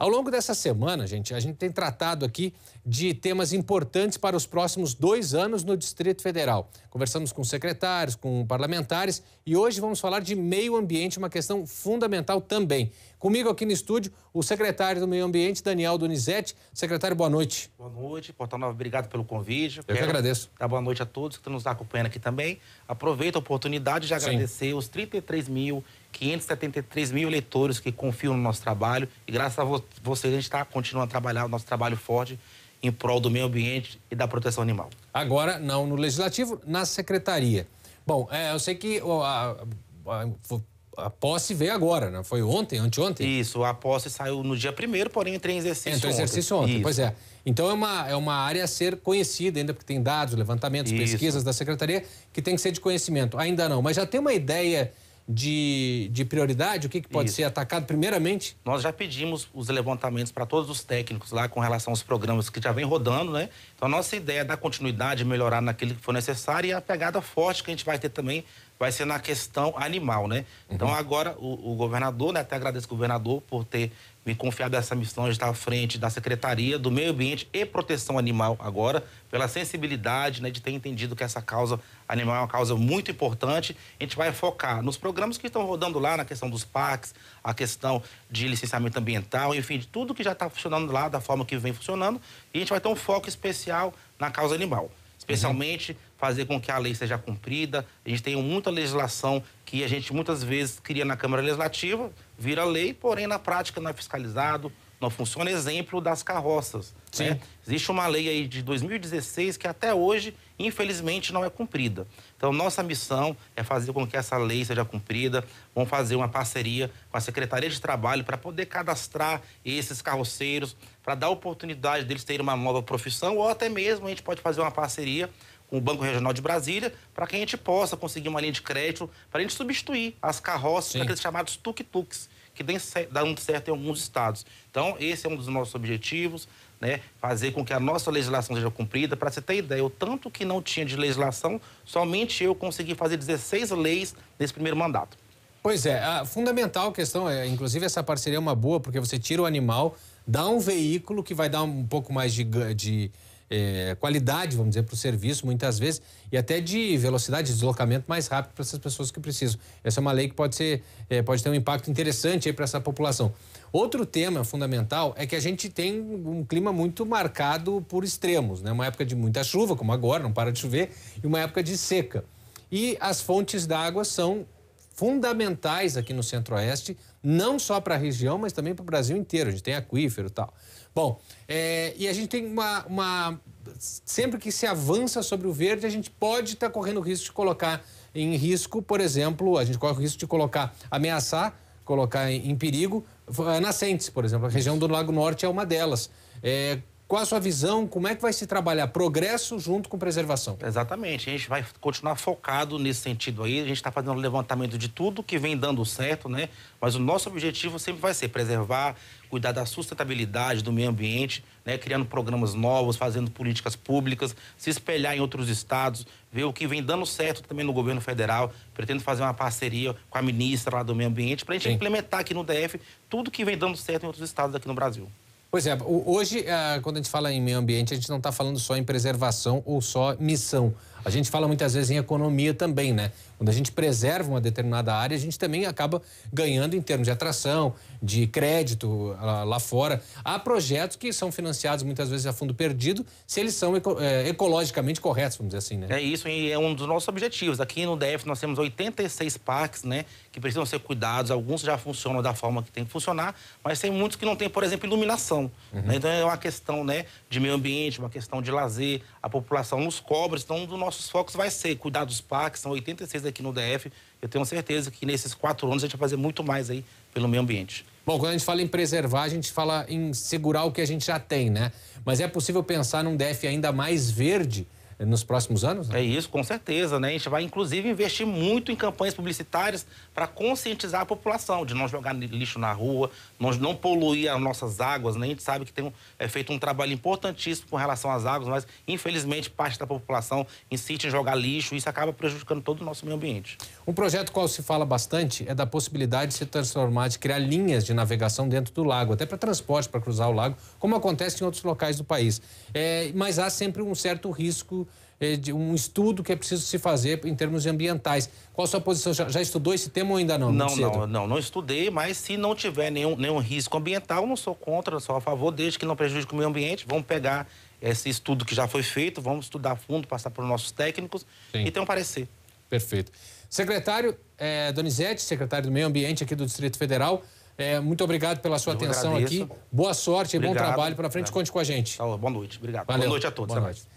Ao longo dessa semana, gente, a gente tem tratado aqui de temas importantes para os próximos dois anos no Distrito Federal. Conversamos com secretários, com parlamentares e hoje vamos falar de meio ambiente, uma questão fundamental também. Comigo aqui no estúdio, o secretário do Meio Ambiente, Daniel Donizete. Secretário, boa noite. Boa noite, Portal Nova, obrigado pelo convite. Eu, Eu que agradeço. Dar boa noite a todos que estão nos acompanhando aqui também. Aproveito a oportunidade de agradecer Sim. os 33 mil 573 mil eleitores que confiam no nosso trabalho e graças a vo vocês a gente está continuando a trabalhar o nosso trabalho forte em prol do meio ambiente e da proteção animal. Agora, não no Legislativo, na Secretaria. Bom, é, eu sei que ó, a, a, a posse veio agora, né? Foi ontem, anteontem? Isso, a posse saiu no dia primeiro, porém entrou em exercício Entrou em exercício ontem, ontem pois é. Então é uma, é uma área a ser conhecida ainda, porque tem dados, levantamentos, Isso. pesquisas da Secretaria que tem que ser de conhecimento. Ainda não, mas já tem uma ideia de, de prioridade? O que, que pode Isso. ser atacado primeiramente? Nós já pedimos os levantamentos para todos os técnicos lá com relação aos programas que já vem rodando, né? Então a nossa ideia é dar continuidade, melhorar naquilo que for necessário e a pegada forte que a gente vai ter também vai ser na questão animal, né? Então, uhum. Então agora o, o, governador, né, até agradeço ao governador por ter me confiado essa missão de estar à frente da Secretaria do Meio Ambiente e Proteção Animal agora, pela sensibilidade, né, de ter entendido que essa causa animal é uma causa muito importante. A gente vai focar nos programas que estão rodando lá, na questão dos parques, a questão de licenciamento ambiental, enfim, de tudo que já está funcionando lá, da forma que vem funcionando, e a gente vai ter um foco especial na causa animal, especialmente uhum fazer com que a lei seja cumprida. A gente tem muita legislação que a gente muitas vezes cria na Câmara Legislativa, vira lei, porém na prática não é fiscalizado, não funciona. Exemplo das carroças. Né? Sim. Né? Existe uma lei aí de 2016 que até hoje, infelizmente, não é cumprida. Então, nossa missão é fazer com que essa lei seja cumprida. Vamos fazer uma parceria com a Secretaria de Trabalho para poder cadastrar esses carroceiros, para dar oportunidade deles terem uma nova profissão, ou até mesmo a gente pode fazer uma parceria com o Banco Regional de Brasília, para que a gente possa conseguir uma linha de crédito para a gente substituir as carroças para aqueles chamados tuk-tuks, que dão certo em alguns estados. Então, esse é um dos nossos objetivos, né? fazer com que a nossa legislação seja cumprida. Para você ter ideia, o tanto que não tinha de legislação, somente eu consegui fazer 16 leis nesse primeiro mandato. Pois é, a fundamental questão é, inclusive essa parceria é uma boa, porque você tira o animal, dá um veículo que vai dar um pouco mais de, de é, qualidade, vamos dizer, para o serviço, muitas vezes, e até de velocidade, de deslocamento mais rápido para essas pessoas que precisam. Essa é uma lei que pode, ser, é, pode ter um impacto interessante para essa população. Outro tema fundamental é que a gente tem um clima muito marcado por extremos, né? Uma época de muita chuva, como agora, não para de chover, e uma época de seca. E as fontes d'água são fundamentais aqui no Centro-Oeste, não só para a região, mas também para o Brasil inteiro. A gente tem aquífero e tal. Bom, é, e a gente tem uma, uma, Sempre que se avança sobre o verde, a gente pode estar tá correndo o risco de colocar em risco, por exemplo, a gente corre o risco de colocar, ameaçar, colocar em, em perigo ah, nascentes, por exemplo. A região do Lago Norte é uma delas. É, qual a sua visão? Como é que vai se trabalhar progresso junto com preservação? Exatamente. A gente vai continuar focado nesse sentido aí. A gente está fazendo um levantamento de tudo que vem dando certo, né? Mas o nosso objetivo sempre vai ser preservar, cuidar da sustentabilidade do meio ambiente, né? criando programas novos, fazendo políticas públicas, se espelhar em outros estados, ver o que vem dando certo também no governo federal. Pretendo fazer uma parceria com a ministra lá do meio ambiente para a gente Sim. implementar aqui no DF tudo que vem dando certo em outros estados aqui no Brasil. Pois é, hoje, ah, quando a gente fala em meio ambiente, a gente não está falando só em preservação ou só missão. A gente fala muitas vezes em economia também, né? Quando a gente preserva uma determinada área, a gente também acaba ganhando em termos de atração, de crédito ah, lá fora. Há projetos que são financiados muitas vezes a fundo perdido, se eles são eh, ecologicamente corretos, vamos dizer assim, né? É isso, e é um dos nossos objetivos. Aqui no DF nós temos 86 parques, né, que precisam ser cuidados. Alguns já funcionam da forma que tem que funcionar, mas tem muitos que não têm, por exemplo, iluminação. Uhum. Né? Então é uma questão, né, de meio ambiente, uma questão de lazer. A população nos cobra, então do nosso nossos focos vai ser cuidar dos parques, são 86 aqui no DF. Eu tenho certeza que nesses quatro anos a gente vai fazer muito mais aí pelo meio ambiente. Bom, quando a gente fala em preservar, a gente fala em segurar o que a gente já tem, né? Mas é possível pensar num DF ainda mais verde é nos próximos anos? Né? É isso, com certeza. Né? A gente vai, inclusive, investir muito em campanhas publicitárias para conscientizar a população de não jogar lixo na rua, não, não poluir as nossas águas. Né? A gente sabe que tem um, é feito um trabalho importantíssimo com relação às águas, mas, infelizmente, parte da população insiste em jogar lixo e isso acaba prejudicando todo o nosso meio ambiente. Um projeto qual se fala bastante é da possibilidade de se transformar, de criar linhas de navegação dentro do lago, até para transporte, para cruzar o lago, como acontece em outros locais do país. É, mas há sempre um certo risco é, de um estudo que é preciso se fazer em termos ambientais. Qual a sua posição? Já, já estudou esse tema ou ainda não? Não, não, não, não estudei, mas se não tiver nenhum, nenhum risco ambiental, não sou contra, sou a favor, desde que não prejudique o meio ambiente, vamos pegar esse estudo que já foi feito, vamos estudar fundo, passar para os nossos técnicos Sim. e ter um parecer. Perfeito. Secretário é, Donizete, secretário do Meio Ambiente aqui do Distrito Federal, é, muito obrigado pela sua Eu atenção agradeço. aqui. Boa sorte e bom trabalho para frente. Conte com a gente. Tá boa noite. Obrigado. Valeu. Boa noite a todos. Boa noite.